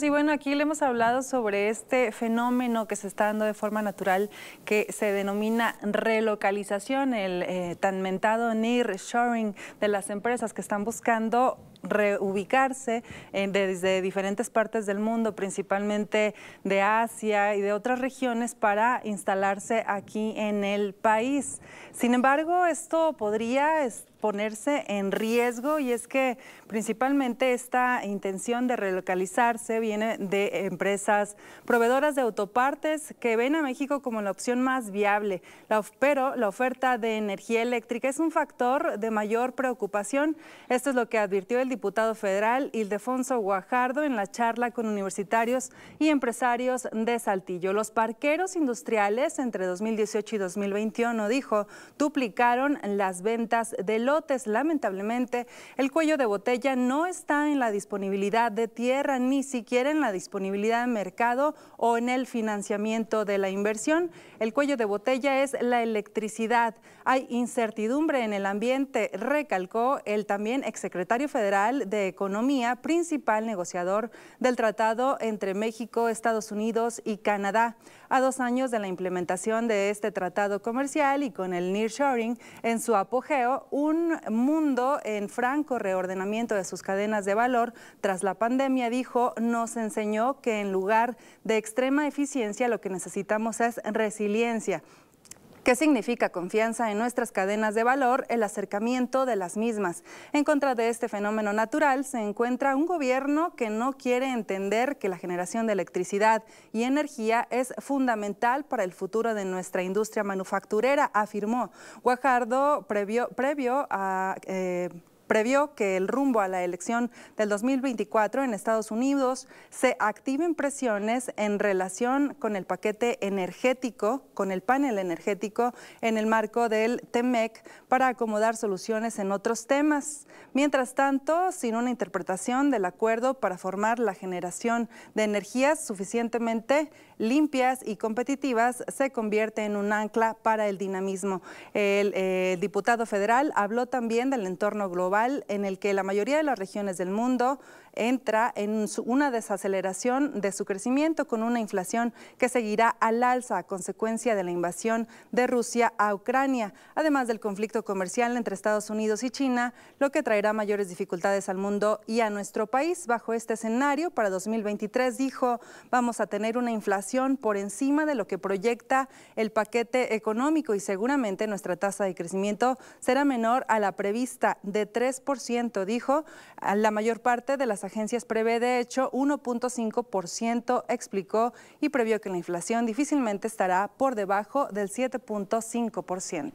Y bueno, aquí le hemos hablado sobre este fenómeno que se está dando de forma natural que se denomina relocalización, el eh, tan mentado nearshoring de las empresas que están buscando reubicarse eh, desde diferentes partes del mundo, principalmente de Asia y de otras regiones, para instalarse aquí en el país. Sin embargo, esto podría este, ponerse en riesgo y es que principalmente esta intención de relocalizarse viene de empresas proveedoras de autopartes que ven a México como la opción más viable, pero la oferta de energía eléctrica es un factor de mayor preocupación. Esto es lo que advirtió el diputado federal Ildefonso Guajardo en la charla con universitarios y empresarios de Saltillo. Los parqueros industriales entre 2018 y 2021, dijo, duplicaron las ventas de los Lamentablemente, el cuello de botella no está en la disponibilidad de tierra, ni siquiera en la disponibilidad de mercado o en el financiamiento de la inversión. El cuello de botella es la electricidad. Hay incertidumbre en el ambiente, recalcó el también exsecretario federal de Economía, principal negociador del tratado entre México, Estados Unidos y Canadá. A dos años de la implementación de este tratado comercial y con el nearshoring en su apogeo, un un mundo en franco reordenamiento de sus cadenas de valor tras la pandemia, dijo, nos enseñó que en lugar de extrema eficiencia lo que necesitamos es resiliencia ¿Qué significa confianza en nuestras cadenas de valor? El acercamiento de las mismas. En contra de este fenómeno natural se encuentra un gobierno que no quiere entender que la generación de electricidad y energía es fundamental para el futuro de nuestra industria manufacturera, afirmó. Guajardo previo, a... Eh, previó que el rumbo a la elección del 2024 en Estados Unidos se activen presiones en relación con el paquete energético, con el panel energético en el marco del TEMEC para acomodar soluciones en otros temas. Mientras tanto, sin una interpretación del acuerdo para formar la generación de energías suficientemente limpias y competitivas, se convierte en un ancla para el dinamismo. El, el eh, diputado federal habló también del entorno global en el que la mayoría de las regiones del mundo entra en una desaceleración de su crecimiento con una inflación que seguirá al alza a consecuencia de la invasión de Rusia a Ucrania, además del conflicto comercial entre Estados Unidos y China, lo que traerá mayores dificultades al mundo y a nuestro país. Bajo este escenario, para 2023 dijo, vamos a tener una inflación por encima de lo que proyecta el paquete económico y seguramente nuestra tasa de crecimiento será menor a la prevista de 3 dijo. La mayor parte de las agencias prevé, de hecho, 1.5%, explicó, y previó que la inflación difícilmente estará por debajo del 7.5%.